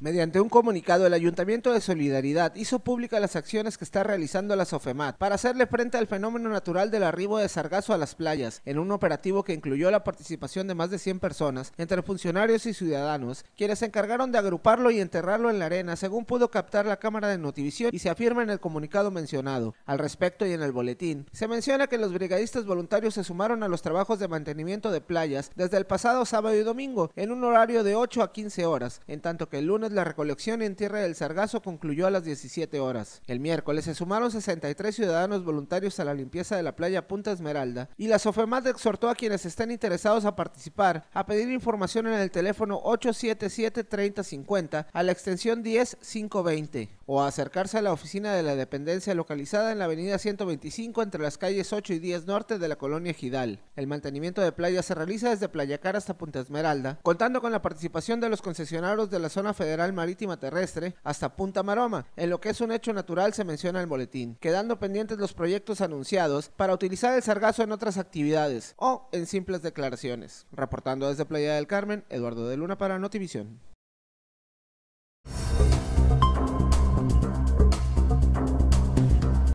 Mediante un comunicado, el Ayuntamiento de Solidaridad hizo pública las acciones que está realizando la SOFEMAT para hacerle frente al fenómeno natural del arribo de sargazo a las playas, en un operativo que incluyó la participación de más de 100 personas, entre funcionarios y ciudadanos, quienes se encargaron de agruparlo y enterrarlo en la arena, según pudo captar la cámara de Notivisión y se afirma en el comunicado mencionado. Al respecto y en el boletín, se menciona que los brigadistas voluntarios se sumaron a los trabajos de mantenimiento de playas desde el pasado sábado y domingo, en un horario de 8 a 15 horas, en tanto que el lunes la recolección en Tierra del Sargazo concluyó a las 17 horas. El miércoles se sumaron 63 ciudadanos voluntarios a la limpieza de la playa Punta Esmeralda y la Sofemat exhortó a quienes estén interesados a participar a pedir información en el teléfono 877-3050 a la extensión 10520 o acercarse a la oficina de la dependencia localizada en la avenida 125 entre las calles 8 y 10 norte de la colonia Gidal. El mantenimiento de playas se realiza desde Playacar hasta Punta Esmeralda, contando con la participación de los concesionarios de la zona federal marítima terrestre hasta Punta Maroma. En lo que es un hecho natural se menciona el boletín, quedando pendientes los proyectos anunciados para utilizar el sargazo en otras actividades o en simples declaraciones. Reportando desde Playa del Carmen, Eduardo de Luna para Notivisión.